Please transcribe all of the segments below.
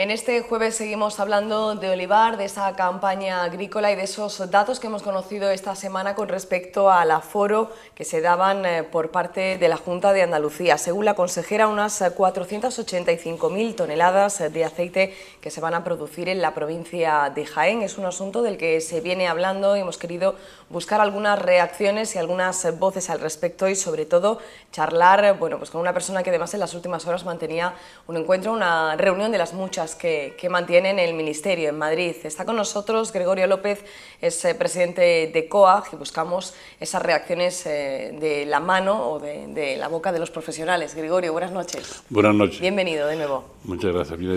En este jueves seguimos hablando de olivar, de esa campaña agrícola y de esos datos que hemos conocido esta semana con respecto al aforo que se daban eh, por parte de la Junta de Andalucía. Según la consejera, unas 485.000 toneladas de aceite que se van a producir en la provincia de Jaén. Es un asunto del que se viene hablando y hemos querido buscar algunas reacciones y algunas voces al respecto y sobre todo charlar bueno, pues con una persona que además en las últimas horas mantenía un encuentro, una reunión de las muchas que, mantienen el Ministerio en Madrid. Está con nosotros Gregorio López, es eh, presidente de Coa que buscamos esas reacciones eh, de la mano o de, la boca de los profesionales. Gregorio, buenas noches. Buenas noches. Bienvenido de nuevo. Muchas gracias, bien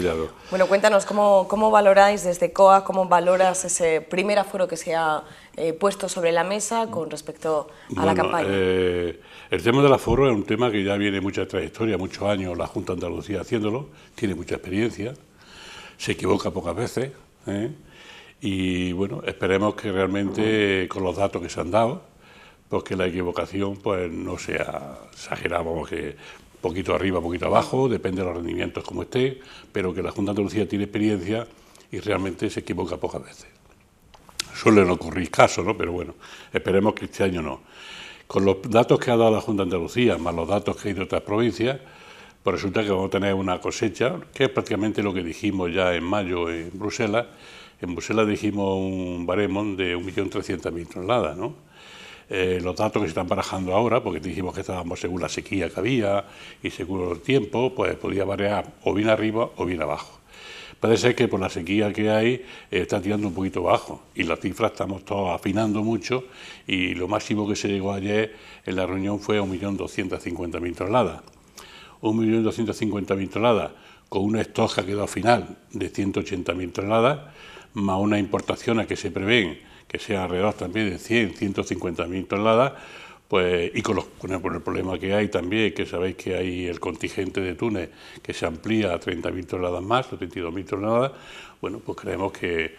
Bueno, cuéntanos, ¿cómo, cómo valoráis desde Coa cómo valoras ese primer aforo que se ha eh, puesto sobre la mesa con respecto a la campaña? el tema del aforo es un tema que ya viene mucha trayectoria, muchos años la Junta de Andalucía haciéndolo, tiene mucha experiencia se equivoca pocas veces. ¿eh? Y bueno, esperemos que realmente con los datos que se han dado, pues que la equivocación pues no sea exagerada, vamos que poquito arriba, poquito abajo, depende de los rendimientos como esté, pero que la Junta de Andalucía tiene experiencia y realmente se equivoca pocas veces. Suelen ocurrir caso, ¿no? Pero bueno, esperemos que este año no. Con los datos que ha dado la Junta de Andalucía, más los datos que hay de otras provincias, pues resulta que vamos a tener una cosecha, que es prácticamente lo que dijimos ya en mayo en Bruselas. En Bruselas dijimos un baremo de 1.300.000 toneladas, ¿no? Eh, los datos que se están barajando ahora, porque dijimos que estábamos según la sequía que había y según el tiempo, pues podía variar o bien arriba o bien abajo. ...parece ser que por la sequía que hay eh, está tirando un poquito bajo y las cifras estamos todos afinando mucho y lo máximo que se llegó ayer en la reunión fue a 1.250.000 toneladas. 1.250.000 toneladas, con una estoja que quedado final de 180.000 toneladas, más una importación a que se prevén que sea alrededor también de 100, 150.000 toneladas, pues, y con, el, problema que hay también, que sabéis que hay el contingente de Túnez que se amplía a 30.000 toneladas más, o 32.000 toneladas, bueno, pues creemos que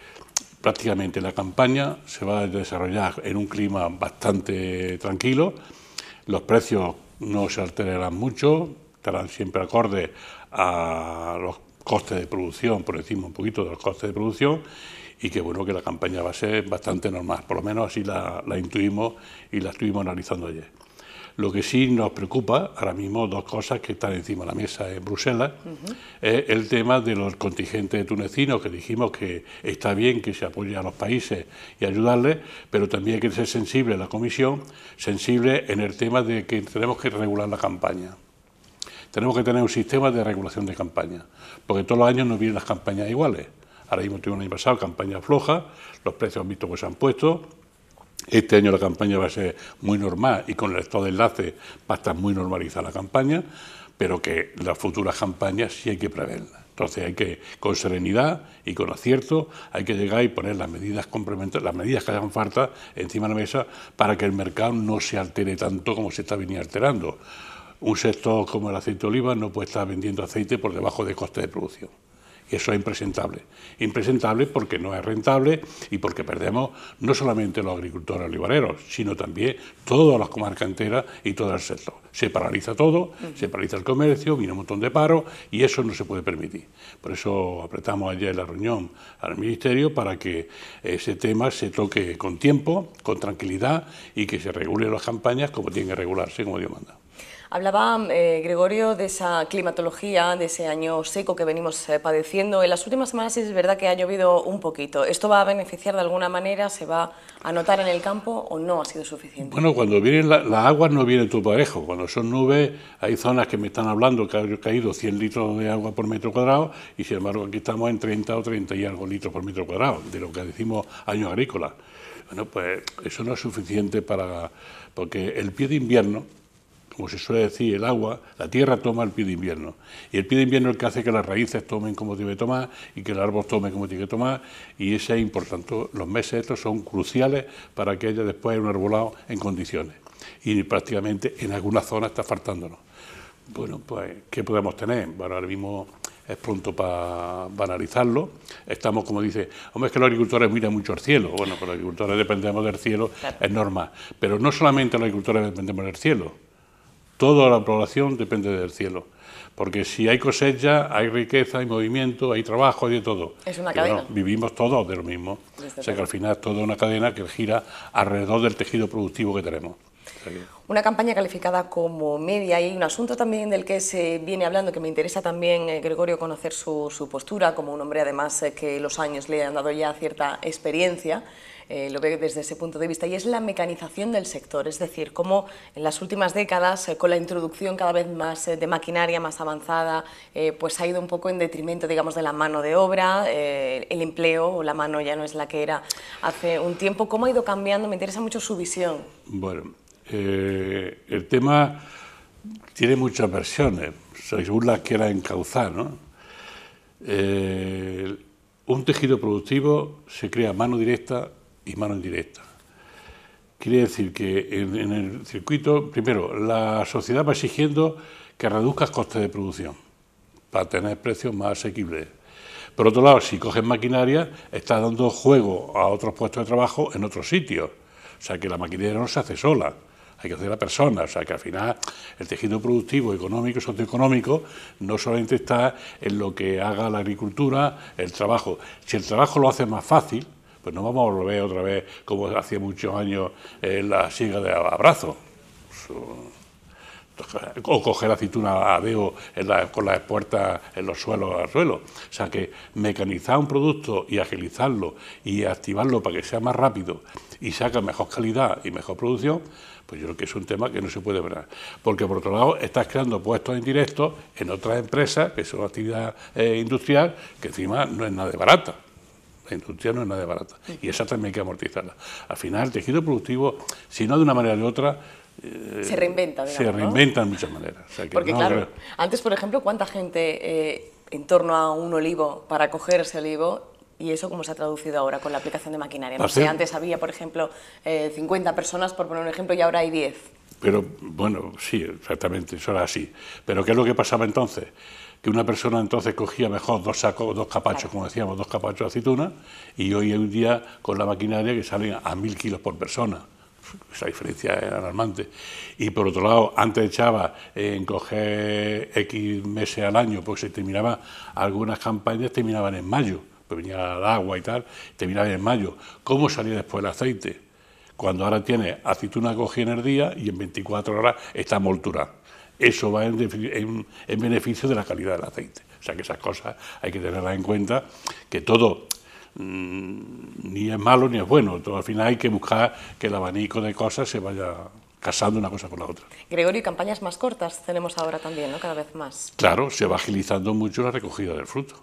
prácticamente la campaña se va a desarrollar en un clima bastante tranquilo, los precios no se alterarán mucho, estarán siempre acorde a los costes de producción, por encima un poquito de los costes de producción, y que bueno que la campaña va a ser bastante normal, por lo menos así la, intuimos y la estuvimos analizando ayer. Lo que sí nos preocupa ahora mismo, dos cosas que están encima de la mesa en Bruselas, es el tema de los contingentes tunecinos, que dijimos que está bien que se apoye a los países y ayudarles, pero también hay que ser sensible la Comisión, sensible en el tema de que tenemos que regular la campaña. Tenemos que tener un sistema de regulación de campaña... porque todos los años no vienen las campañas iguales. Ahora mismo tuvimos un año pasado campaña floja, los precios han visto que se han puesto. Este año la campaña va a ser muy normal y con el estado de enlace va a estar muy normalizada la campaña, pero que las futuras campañas sí hay que preverlas. Entonces hay que, con serenidad y con acierto, hay que llegar y poner las medidas complementarias, las medidas que hagan falta encima de la mesa para que el mercado no se altere tanto como se está viniendo alterando un sector como el aceite de oliva no puede estar vendiendo aceite por debajo de coste de producción. Y eso es impresentable. Impresentable porque no es rentable y porque perdemos no solamente los agricultores olivareros, sino también todas las comarcas enteras y todo el sector. Se paraliza todo, se paraliza el comercio, viene un montón de paro y eso no se puede permitir. Por eso apretamos ayer la reunión al Ministerio para que ese tema se toque con tiempo, con tranquilidad y que se regule las campañas como tienen que regularse, como Dios manda. Hablaba eh, Gregorio de esa climatología, de ese año seco que venimos eh, padeciendo. En las últimas semanas es verdad que ha llovido un poquito. ¿Esto va a beneficiar de alguna manera? ¿Se va a notar en el campo o no ha sido suficiente? Bueno, cuando vienen la, aguas agua no viene todo parejo. Cuando son nubes hay zonas que me están hablando que ha caído 100 litros de agua por metro cuadrado y sin embargo aquí estamos en 30 o 30 y algo litros por metro cuadrado, de lo que decimos año agrícola. Bueno, pues eso no es suficiente para... porque el pie de invierno como se suele decir, el agua, la tierra toma el pie de invierno. Y el pie de invierno es el que hace que las raíces tomen como tiene que tomar y que el árbol tome como tiene que tomar. Y ese es importante. Los meses estos son cruciales para que haya después un arbolado en condiciones. Y prácticamente en algunas zonas está faltándonos. Bueno, pues, ¿qué podemos tener? Bueno, ahora mismo es pronto para analizarlo. Estamos, como dice, hombre, es que los agricultores miran mucho al cielo. Bueno, pues los agricultores dependemos del cielo, es normal. Pero no solamente los agricultores dependemos del cielo Toda la población depende del cielo. Porque si hay cosecha, hay riqueza, hay movimiento, hay trabajo, hay de todo. Es una cadena. vivimos todos de lo mismo. o sea que al final es toda una cadena que gira alrededor del tejido productivo que tenemos. Una campaña calificada como media y un asunto también del que se viene hablando que me interesa también, eh, Gregorio, conocer su, postura como un hombre además eh, que los años le han dado ya cierta experiencia eh, lo ve desde ese punto de vista, y es la mecanización del sector, es decir, cómo en las últimas décadas, eh, con la introducción cada vez más eh, de maquinaria más avanzada, pues ha ido un poco en detrimento, digamos, de la mano de obra, el empleo, o la mano ya no es la que era hace un tiempo, ¿cómo ha ido cambiando? Me interesa mucho su visión. Bueno, el tema tiene muchas versiones, según las quiera encauzar, ¿no? un tejido productivo se crea a mano directa y mano indirecta. Quiere decir que en, el circuito, primero, la sociedad va exigiendo que reduzcas costes de producción para tener precios más asequibles. Por otro lado, si coges maquinaria, estás dando juego a otros puestos de trabajo en otros sitios. O sea que la maquinaria no se hace sola, hay que hacer la persona. O sea que al final el tejido productivo, económico y socioeconómico no solamente está en lo que haga la agricultura, el trabajo. Si el trabajo lo hace más fácil, pues no vamos a volver otra vez, como hacía muchos años, en la siega de abrazo. O coger aceituna a veo con las puertas en los suelos al suelo. O sea que mecanizar un producto y agilizarlo y activarlo para que sea más rápido y saca mejor calidad y mejor producción, pues yo creo que es un tema que no se puede ver. Porque por otro lado, estás creando puestos indirectos en otras empresas, que son actividad eh, industrial, que encima no es nada de barata. La industria no es nada barata y esa también hay que amortizarla. Al final, el tejido productivo, si no de una manera u otra, eh, se reinventa, Se reinventa de muchas maneras. Porque antes, por ejemplo, ¿cuánta gente eh, en torno a un olivo para coger ese olivo ¿Y eso cómo se ha traducido ahora con la aplicación de maquinaria? antes había, por ejemplo, 50 eh, personas, por poner un ejemplo, y ahora hay 10. Pero, bueno, sí, exactamente, eso era así. Pero ¿qué es lo que pasaba entonces? que una persona entonces cogía mejor dos sacos, dos capachos, como decíamos, dos capachos de aceituna, y hoy en día con la maquinaria que salen a mil kilos por persona. Esa diferencia es alarmante. Y por otro lado, antes echaba en coger X meses al año, ...porque se terminaba, algunas campañas terminaban en mayo, pues venía el agua y tal, terminaban en mayo. ¿Cómo salía después el aceite? Cuando ahora tiene aceituna cogida en el día y en 24 horas está molturada eso va en, beneficio de la calidad del aceite. O sea que esas cosas hay que tenerlas en cuenta, que todo mm, ni es malo ni es bueno. Todo, al final hay que buscar que el abanico de cosas se vaya casando una cosa con la otra. Gregorio, campañas más cortas tenemos ahora también, ¿no? Cada vez más. Claro, se va agilizando mucho la recogida del fruto.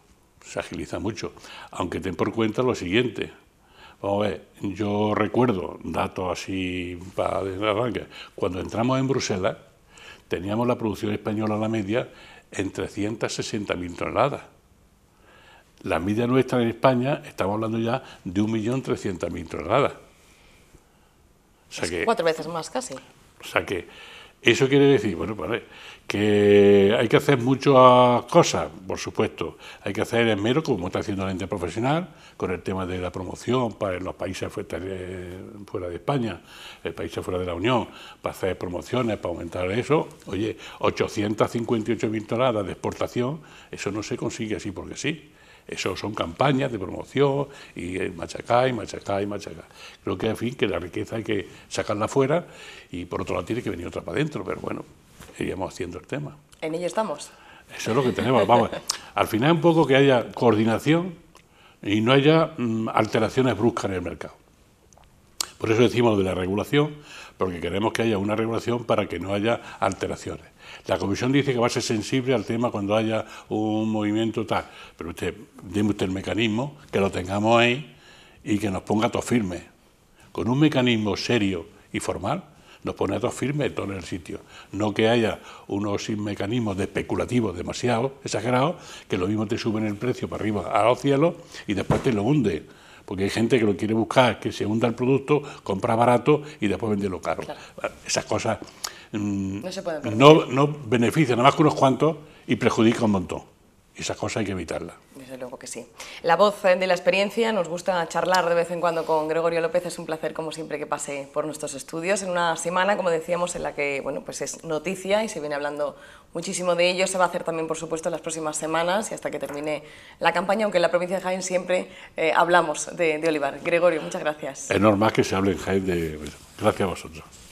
Se agiliza mucho. Aunque ten por cuenta lo siguiente. Vamos a ver, yo recuerdo, datos así para arranque, cuando entramos en Bruselas, teníamos la producción española a la media en 360.000 toneladas. La media nuestra en España, estamos hablando ya de 1.300.000 toneladas. O sea que, cuatro veces más casi. O sea que eso quiere decir, bueno, que hay que hacer muchas cosas, por supuesto. Hay que hacer mero, como está haciendo la gente profesional, con el tema de la promoción para los países fuera de España, países fuera de la Unión, para hacer promociones, para aumentar eso. Oye, 858.000 toneladas de exportación, eso no se consigue así porque sí. Eso son campañas de promoción y machacá eh, y machacá y machacá. Creo que, al fin, que la riqueza hay que sacarla fuera y por otro lado tiene que venir otra para adentro, pero bueno, iríamos haciendo el tema. En ello estamos. Eso es lo que tenemos. Vamos, al final un poco que haya coordinación y no haya mm, alteraciones bruscas en el mercado. Por eso decimos de la regulación, porque queremos que haya una regulación para que no haya alteraciones. La comisión dice que va a ser sensible al tema cuando haya un movimiento tal, pero usted, dime usted el mecanismo, que lo tengamos ahí y que nos ponga todos firmes. Con un mecanismo serio y formal, nos pone a todos firmes todo en el sitio. No que haya unos mecanismos especulativos demasiado exagerados, que lo mismo te suben el precio para arriba a los cielos y después te lo hunde porque hay gente que lo quiere buscar, que se hunda el producto, compra barato y después venderlo caro. Esas cosas mm, no, benefician a más que unos cuantos y perjudica un montón. Esa cosa hay que evitarla. Desde luego que sí. La voz eh, de la experiencia, nos gusta charlar de vez en cuando con Gregorio López, es un placer como siempre que pase por nuestros estudios en una semana, como decíamos, en la que bueno, pues es noticia y se viene hablando muchísimo de ello, se va a hacer también por supuesto en las próximas semanas y hasta que termine la campaña, aunque en la provincia de Jaén siempre eh, hablamos de, Olivar. Gregorio, muchas gracias. Es normal que se hable en Jaén de... Gracias a vosotros.